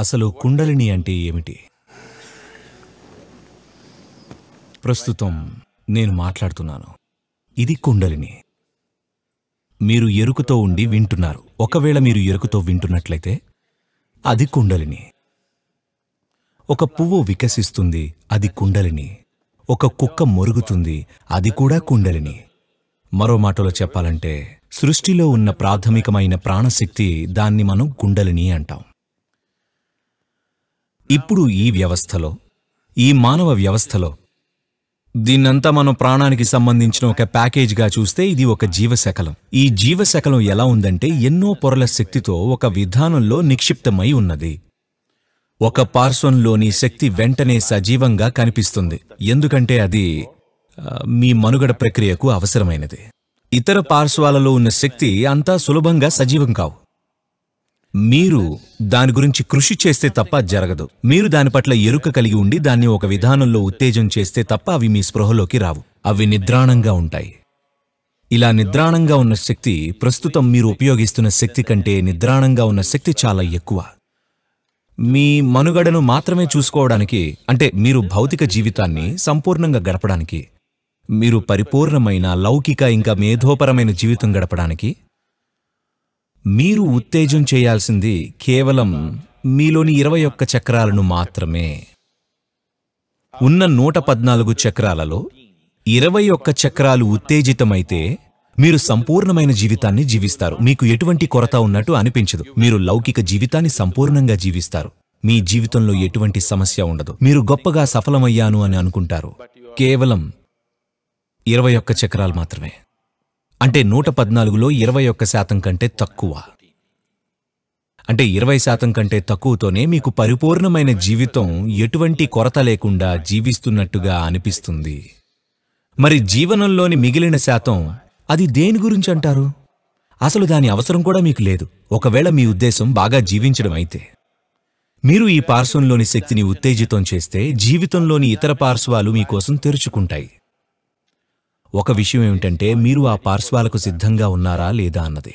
అసలు కుండలిని అంటే ఏమిటి ప్రస్తుతం నేను మాట్లాడుతున్నాను ఇది కుండలిని మీరు ఎరుకుతో ఉండి వింటున్నారు ఒకవేళ మీరు ఎరుకుతో వింటున్నట్లయితే అది కుండలిని ఒక పువ్వు వికసిస్తుంది అది కుండలిని ఒక కుక్క మొరుగుతుంది అది కూడా కుండలిని మరో మాటలో చెప్పాలంటే సృష్టిలో ఉన్న ప్రాథమికమైన ప్రాణశక్తి దాన్ని మనం కుండలిని అంటాం ఇప్పుడు ఈ వ్యవస్థలో ఈ మానవ వ్యవస్థలో దీన్నంతా మనం ప్రాణానికి సంబంధించిన ఒక ప్యాకేజ్గా చూస్తే ఇది ఒక జీవశకలం ఈ జీవశకలం ఎలా ఉందంటే ఎన్నో పొరల శక్తితో ఒక విధానంలో నిక్షిప్తమై ఉన్నది ఒక పార్శ్వంలోని శక్తి వెంటనే సజీవంగా కనిపిస్తుంది ఎందుకంటే అది మీ మనుగడ ప్రక్రియకు అవసరమైనది ఇతర పార్శ్వాలలో ఉన్న శక్తి అంతా సులభంగా సజీవం కావు మీరు దాని గురించి కృషి చేస్తే తప్ప జరగదు మీరు దాని పట్ల ఎరుక కలిగి ఉండి దాన్ని ఒక విధానంలో ఉత్తేజం చేస్తే తప్ప అవి మీ స్పృహలోకి రావు అవి నిద్రాణంగా ఉంటాయి ఇలా నిద్రాణంగా ఉన్న శక్తి ప్రస్తుతం మీరు ఉపయోగిస్తున్న శక్తి కంటే నిద్రాణంగా ఉన్న శక్తి చాలా ఎక్కువ మీ మనుగడను మాత్రమే చూసుకోవడానికి అంటే మీరు భౌతిక జీవితాన్ని సంపూర్ణంగా గడపడానికి మీరు పరిపూర్ణమైన లౌకిక ఇంకా మేధోపరమైన జీవితం గడపడానికి మీరు ఉత్తేజం చేయాల్సింది కేవలం మీలోని ఇరవై ఒక్క చక్రాలను మాత్రమే ఉన్న నూట పద్నాలుగు చక్రాలలో ఇరవై ఒక్క చక్రాలు ఉత్తేజితమైతే మీరు సంపూర్ణమైన జీవితాన్ని జీవిస్తారు మీకు ఎటువంటి కొరత ఉన్నట్టు అనిపించదు మీరు లౌకిక జీవితాన్ని సంపూర్ణంగా జీవిస్తారు మీ జీవితంలో ఎటువంటి సమస్య ఉండదు మీరు గొప్పగా సఫలమయ్యాను అని అనుకుంటారు కేవలం ఇరవై ఒక్క చక్రాలు మాత్రమే అంటే నూట పద్నాలుగులో ఇరవై ఒక్క శాతం కంటే తక్కువ అంటే ఇరవై శాతం కంటే తక్కువతోనే మీకు పరిపూర్ణమైన జీవితం ఎటువంటి కొరత లేకుండా జీవిస్తున్నట్టుగా అనిపిస్తుంది మరి జీవనంలోని మిగిలిన శాతం అది దేని గురించి అంటారు అసలు దాని అవసరం కూడా మీకు లేదు ఒకవేళ మీ ఉద్దేశం బాగా జీవించడం అయితే మీరు ఈ పార్శ్వంలోని శక్తిని ఉత్తేజితం చేస్తే జీవితంలోని ఇతర పార్శ్వాలు మీకోసం తెరుచుకుంటాయి ఒక విషయం ఏమిటంటే మీరు ఆ పార్శ్వాలకు సిద్ధంగా ఉన్నారా లేదా అన్నది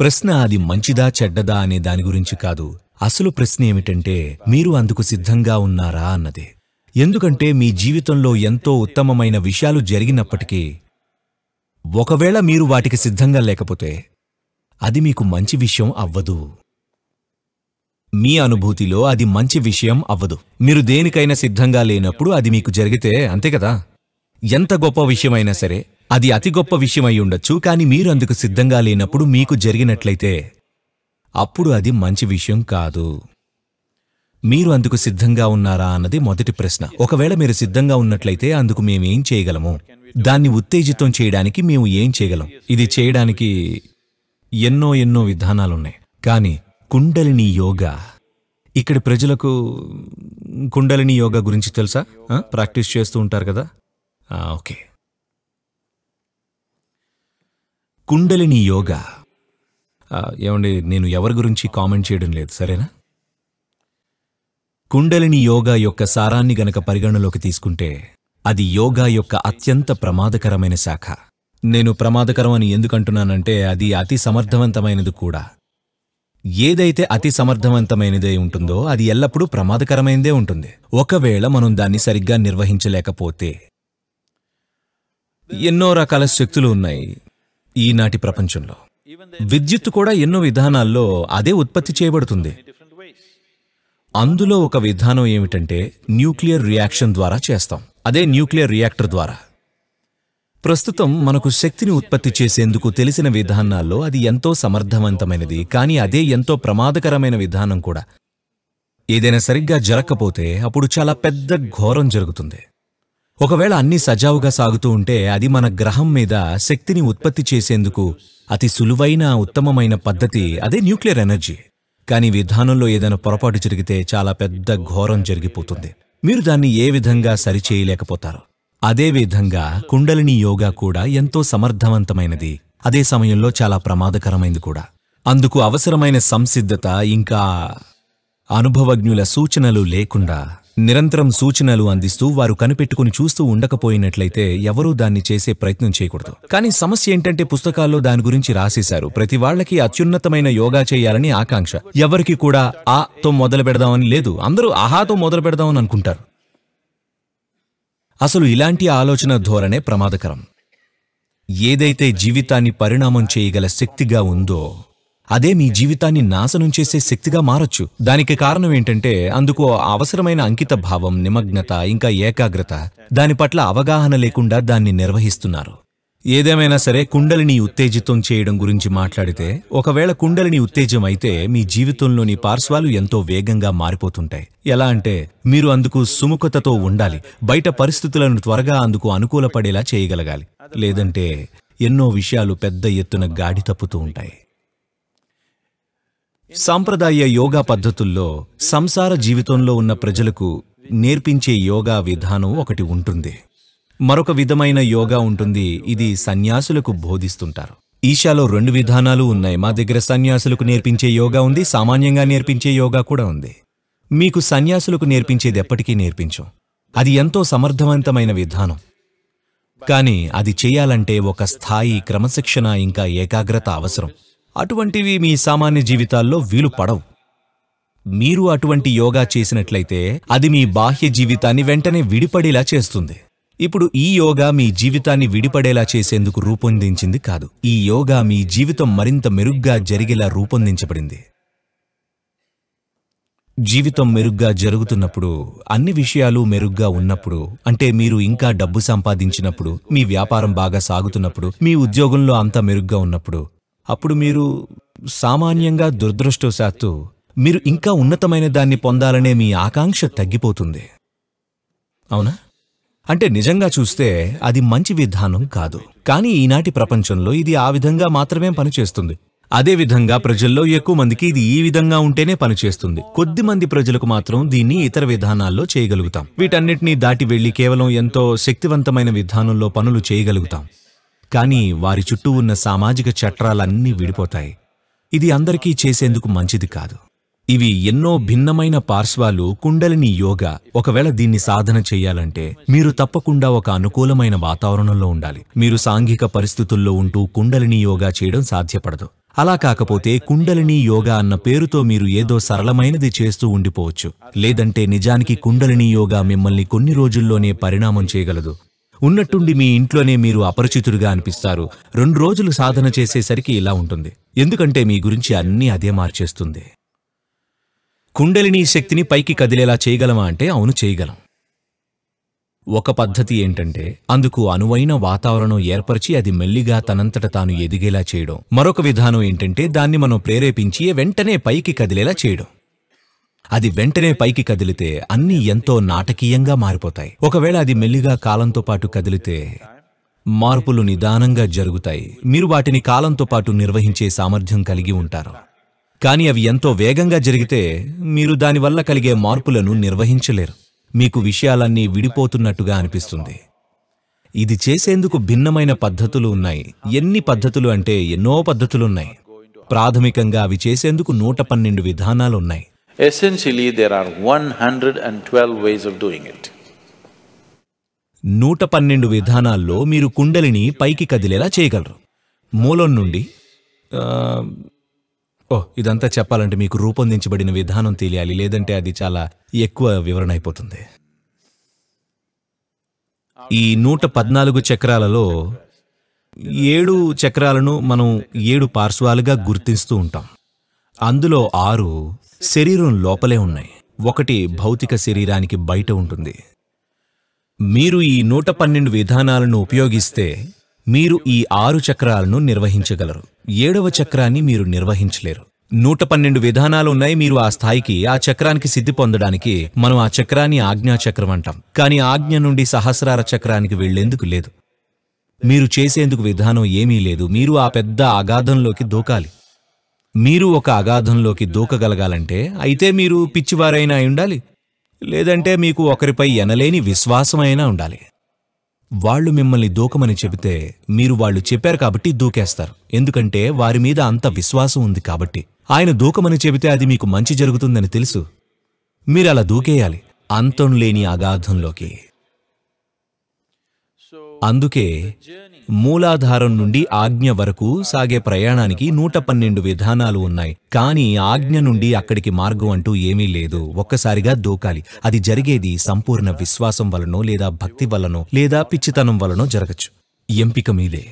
ప్రశ్న అది మంచిదా చెడ్డదా అనే దాని గురించి కాదు అసలు ప్రశ్న ఏమిటంటే మీరు అందుకు సిద్ధంగా ఉన్నారా అన్నది ఎందుకంటే మీ జీవితంలో ఎంతో ఉత్తమమైన విషయాలు జరిగినప్పటికీ ఒకవేళ మీరు వాటికి సిద్ధంగా లేకపోతే అది మీకు మంచి విషయం అవ్వదు మీ అనుభూతిలో అది మంచి విషయం అవ్వదు మీరు దేనికైనా సిద్ధంగా లేనప్పుడు అది మీకు జరిగితే అంతే కదా ఎంత గొప్ప విషయమైనా సరే అది అతి గొప్ప విషయమై ఉండొచ్చు కానీ మీరు అందుకు సిద్ధంగా లేనప్పుడు మీకు జరిగినట్లయితే అప్పుడు అది మంచి విషయం కాదు మీరు అందుకు సిద్ధంగా ఉన్నారా అన్నది మొదటి ప్రశ్న ఒకవేళ మీరు సిద్ధంగా ఉన్నట్లయితే అందుకు మేమేం చేయగలము దాన్ని ఉత్తేజితం చేయడానికి మేము ఏం చేయగలం ఇది చేయడానికి ఎన్నో ఎన్నో విధానాలున్నాయి కానీ కుండలిని యోగా ఇక్కడ ప్రజలకు కుండలిని యోగా గురించి తెలుసా ప్రాక్టీస్ చేస్తూ ఉంటారు కదా ఓకే కుండలిని యోగా ఏమండి నేను ఎవరి గురించి కామెంట్ చేయడం లేదు సరేనా కుండలిని యోగా యొక్క సారాన్ని గనక పరిగణలోకి తీసుకుంటే అది యోగా యొక్క అత్యంత ప్రమాదకరమైన శాఖ నేను ప్రమాదకరం అని ఎందుకంటున్నానంటే అది అతి సమర్థవంతమైనది కూడా ఏదైతే అతి సమర్థవంతమైనదే ఉంటుందో అది ఎల్లప్పుడూ ప్రమాదకరమైనదే ఉంటుంది ఒకవేళ మనం దాన్ని సరిగ్గా నిర్వహించలేకపోతే ఎన్నో రకాల శక్తులు ఉన్నాయి ఈనాటి ప్రపంచంలో విద్యుత్ కూడా ఎన్నో విధానాల్లో అదే ఉత్పత్తి చేయబడుతుంది అందులో ఒక విధానం ఏమిటంటే న్యూక్లియర్ రియాక్షన్ ద్వారా చేస్తాం అదే న్యూక్లియర్ రియాక్టర్ ద్వారా ప్రస్తుతం మనకు శక్తిని ఉత్పత్తి చేసేందుకు తెలిసిన విధానాల్లో అది ఎంతో సమర్థవంతమైనది కానీ అదే ఎంతో ప్రమాదకరమైన విధానం కూడా ఏదైనా సరిగ్గా జరగకపోతే అప్పుడు చాలా పెద్ద ఘోరం జరుగుతుంది ఒకవేళ అన్నీ సజావుగా సాగుతూ ఉంటే అది మన గ్రహం మీద శక్తిని ఉత్పత్తి చేసేందుకు అతి సులువైన ఉత్తమమైన పద్ధతి అదే న్యూక్లియర్ ఎనర్జీ కానీ విధానంలో ఏదైనా పొరపాటు జరిగితే చాలా పెద్ద ఘోరం జరిగిపోతుంది మీరు దాన్ని ఏ విధంగా సరిచేయలేకపోతారు విధంగా కుండలిని యోగా కూడా ఎంతో సమర్థవంతమైనది అదే సమయంలో చాలా ప్రమాదకరమైంది కూడా అందుకు అవసరమైన సంసిద్ధత ఇంకా అనుభవజ్ఞుల సూచనలు లేకుండా నిరంతరం సూచనలు అందిస్తూ వారు కనిపెట్టుకుని చూస్తూ ఉండకపోయినట్లయితే ఎవరూ దాన్ని చేసే ప్రయత్నం చేయకూడదు కానీ సమస్య ఏంటంటే పుస్తకాల్లో దాని గురించి రాసేశారు ప్రతి వాళ్ళకి అత్యున్నతమైన యోగా చేయాలని ఆకాంక్ష ఎవరికి కూడా ఆ తో మొదలు పెడదామని లేదు అందరూ ఆహాతో మొదలు పెడదామని అనుకుంటారు అసలు ఇలాంటి ఆలోచన ధోరణే ప్రమాదకరం ఏదైతే జీవితాన్ని పరిణామం చేయగల శక్తిగా ఉందో అదే మీ జీవితాన్ని నాశనం చేసే శక్తిగా మారొచ్చు దానికి కారణం ఏంటంటే అందుకు అవసరమైన అంకిత భావం నిమగ్నత ఇంకా ఏకాగ్రత దాని పట్ల అవగాహన లేకుండా దాన్ని నిర్వహిస్తున్నారు ఏదేమైనా సరే కుండలిని ఉత్తేజితం చేయడం గురించి మాట్లాడితే ఒకవేళ కుండలిని ఉత్తేజం అయితే మీ జీవితంలోని పార్శ్వాలు ఎంతో వేగంగా మారిపోతుంటాయి ఎలా అంటే మీరు అందుకు సుముఖతతో ఉండాలి బయట పరిస్థితులను త్వరగా అందుకు అనుకూలపడేలా చేయగలగాలి లేదంటే ఎన్నో విషయాలు పెద్ద ఎత్తున గాడి తప్పుతూ ఉంటాయి సాంప్రదాయ యోగా పద్ధతుల్లో సంసార జీవితంలో ఉన్న ప్రజలకు నేర్పించే యోగా విధానం ఒకటి ఉంటుంది మరొక విధమైన యోగా ఉంటుంది ఇది సన్యాసులకు బోధిస్తుంటారు ఈషాలో రెండు విధానాలు ఉన్నాయి మా దగ్గర సన్యాసులకు నేర్పించే యోగా ఉంది సామాన్యంగా నేర్పించే యోగా కూడా ఉంది మీకు సన్యాసులకు నేర్పించేది ఎప్పటికీ నేర్పించం అది ఎంతో సమర్థవంతమైన విధానం కానీ అది చేయాలంటే ఒక స్థాయి క్రమశిక్షణ ఇంకా ఏకాగ్రత అవసరం అటువంటివి మీ సామాన్య జీవితాల్లో వీలు పడవు మీరు అటువంటి యోగా చేసినట్లయితే అది మీ బాహ్య జీవితాన్ని వెంటనే విడిపడేలా చేస్తుంది ఇప్పుడు ఈ యోగా మీ జీవితాన్ని విడిపడేలా చేసేందుకు రూపొందించింది కాదు ఈ యోగా మీ జీవితం మరింత మెరుగ్గా జరిగేలా రూపొందించబడింది జీవితం మెరుగ్గా జరుగుతున్నప్పుడు అన్ని విషయాలు మెరుగ్గా ఉన్నప్పుడు అంటే మీరు ఇంకా డబ్బు సంపాదించినప్పుడు మీ వ్యాపారం బాగా సాగుతున్నప్పుడు మీ ఉద్యోగంలో అంతా మెరుగ్గా ఉన్నప్పుడు అప్పుడు మీరు సామాన్యంగా దురదృష్టవశాత్తు మీరు ఇంకా ఉన్నతమైన దాన్ని పొందాలనే మీ ఆకాంక్ష తగ్గిపోతుంది అవునా అంటే నిజంగా చూస్తే అది మంచి విధానం కాదు కానీ ఈనాటి ప్రపంచంలో ఇది ఆ విధంగా మాత్రమే పనిచేస్తుంది అదేవిధంగా ప్రజల్లో ఎక్కువ మందికి ఇది ఈ విధంగా ఉంటేనే పనిచేస్తుంది కొద్ది మంది ప్రజలకు మాత్రం దీన్ని ఇతర విధానాల్లో చేయగలుగుతాం వీటన్నిటినీ దాటి వెళ్లి కేవలం ఎంతో శక్తివంతమైన విధానంలో పనులు చేయగలుగుతాం కానీ వారి చుట్టూ ఉన్న సామాజిక చట్రాలన్నీ విడిపోతాయి ఇది అందరికీ చేసేందుకు మంచిది కాదు ఇవి ఎన్నో భిన్నమైన పార్శ్వాలు కుండలిని యోగా ఒకవేళ దీన్ని సాధన చేయాలంటే మీరు తప్పకుండా ఒక అనుకూలమైన వాతావరణంలో ఉండాలి మీరు సాంఘిక పరిస్థితుల్లో ఉంటూ కుండలిని యోగా చేయడం సాధ్యపడదు అలా కాకపోతే కుండలిని యోగా అన్న పేరుతో మీరు ఏదో సరళమైనది చేస్తూ ఉండిపోవచ్చు లేదంటే నిజానికి కుండలిని యోగా మిమ్మల్ని కొన్ని రోజుల్లోనే పరిణామం చేయగలదు ఉన్నట్టుండి మీ ఇంట్లోనే మీరు అపరిచితుడిగా అనిపిస్తారు రెండు రోజులు సాధన చేసేసరికి ఇలా ఉంటుంది ఎందుకంటే మీ గురించి అన్నీ అదే మార్చేస్తుంది కుండలిని శక్తిని పైకి కదిలేలా చేయగలమా అంటే అవును చేయగలం ఒక పద్ధతి ఏంటంటే అందుకు అనువైన వాతావరణం ఏర్పరిచి అది మెల్లిగా తనంతట తాను ఎదిగేలా చేయడం మరొక విధానం ఏంటంటే దాన్ని మనం ప్రేరేపించి వెంటనే పైకి కదిలేలా చేయడం అది వెంటనే పైకి కదిలితే అన్నీ ఎంతో నాటకీయంగా మారిపోతాయి ఒకవేళ అది మెల్లిగా కాలంతో పాటు కదిలితే మార్పులు నిదానంగా జరుగుతాయి మీరు వాటిని కాలంతో పాటు నిర్వహించే సామర్థ్యం కలిగి ఉంటారు కానీ అవి ఎంతో వేగంగా జరిగితే మీరు దానివల్ల కలిగే మార్పులను నిర్వహించలేరు మీకు విషయాలన్నీ విడిపోతున్నట్టుగా అనిపిస్తుంది ఇది చేసేందుకు భిన్నమైన పద్ధతులు ఉన్నాయి ఎన్ని పద్ధతులు అంటే ఎన్నో పద్ధతులున్నాయి ప్రాథమికంగా అవి చేసేందుకు నూట పన్నెండు విధానాలున్నాయి one hundred and twelve ways of doing it నూట పన్నెండు విధానాల్లో మీరు కుండలిని పైకి కదిలేలా చేయగలరు మూలం నుండి ఓ ఇదంతా చెప్పాలంటే మీకు రూపొందించబడిన విధానం తెలియాలి లేదంటే అది చాలా ఎక్కువ వివరణ అయిపోతుంది ఈ నూట పద్నాలుగు చక్రాలలో ఏడు చక్రాలను మనం ఏడు పార్శ్వాలుగా గుర్తిస్తూ ఉంటాం అందులో ఆరు శరీరం లోపలే ఉన్నాయి ఒకటి భౌతిక శరీరానికి బయట ఉంటుంది మీరు ఈ నూట పన్నెండు విధానాలను ఉపయోగిస్తే మీరు ఈ ఆరు చక్రాలను నిర్వహించగలరు ఏడవ చక్రాన్ని మీరు నిర్వహించలేరు నూట పన్నెండు విధానాలు ఉన్నాయి మీరు ఆ స్థాయికి ఆ చక్రానికి సిద్ధి పొందడానికి మనం ఆ చక్రాన్ని ఆజ్ఞాచక్రం అంటాం కానీ ఆజ్ఞ నుండి సహస్రార చక్రానికి వెళ్లేందుకు లేదు మీరు చేసేందుకు విధానం ఏమీ లేదు మీరు ఆ పెద్ద అగాధంలోకి దూకాలి మీరు ఒక అగాధంలోకి దూకగలగాలంటే అయితే మీరు పిచ్చివారైనా ఉండాలి లేదంటే మీకు ఒకరిపై ఎనలేని విశ్వాసమైనా ఉండాలి వాళ్ళు మిమ్మల్ని దూకమని చెబితే మీరు వాళ్ళు చెప్పారు కాబట్టి దూకేస్తారు ఎందుకంటే వారి మీద అంత విశ్వాసం ఉంది కాబట్టి ఆయన దూకమని చెబితే అది మీకు మంచి జరుగుతుందని తెలుసు మీరలా దూకేయాలి అంతం లేని అగాధంలోకి అందుకే మూలాధారం నుండి ఆజ్ఞ వరకు సాగే ప్రయాణానికి నూట పన్నెండు విధానాలు ఉన్నాయి కానీ ఆజ్ఞ నుండి అక్కడికి మార్గం అంటూ ఏమీ లేదు ఒక్కసారిగా దూకాలి అది జరిగేది సంపూర్ణ విశ్వాసం వలనో లేదా భక్తి వలనో లేదా పిచ్చితనం వలనో జరగచ్చు ఎంపిక మీదే